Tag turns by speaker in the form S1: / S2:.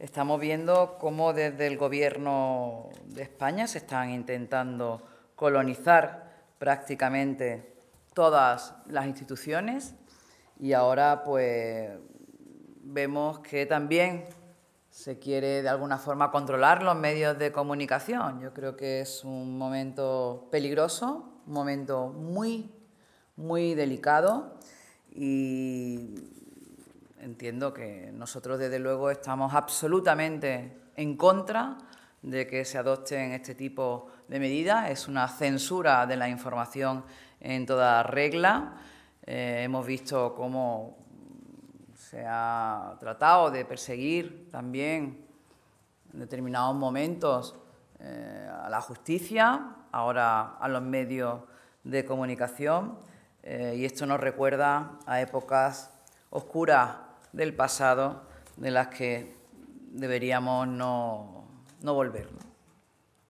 S1: Estamos viendo cómo desde el Gobierno de España se están intentando colonizar prácticamente todas las instituciones y ahora pues vemos que también se quiere de alguna forma controlar los medios de comunicación. Yo creo que es un momento peligroso, un momento muy, muy delicado y entiendo que nosotros desde luego estamos absolutamente en contra de que se adopten este tipo de medidas. Es una censura de la información en toda regla. Eh, hemos visto cómo se ha tratado de perseguir también en determinados momentos eh, a la justicia, ahora a los medios de comunicación, eh, y esto nos recuerda a épocas oscuras del pasado de las que deberíamos no, no volver.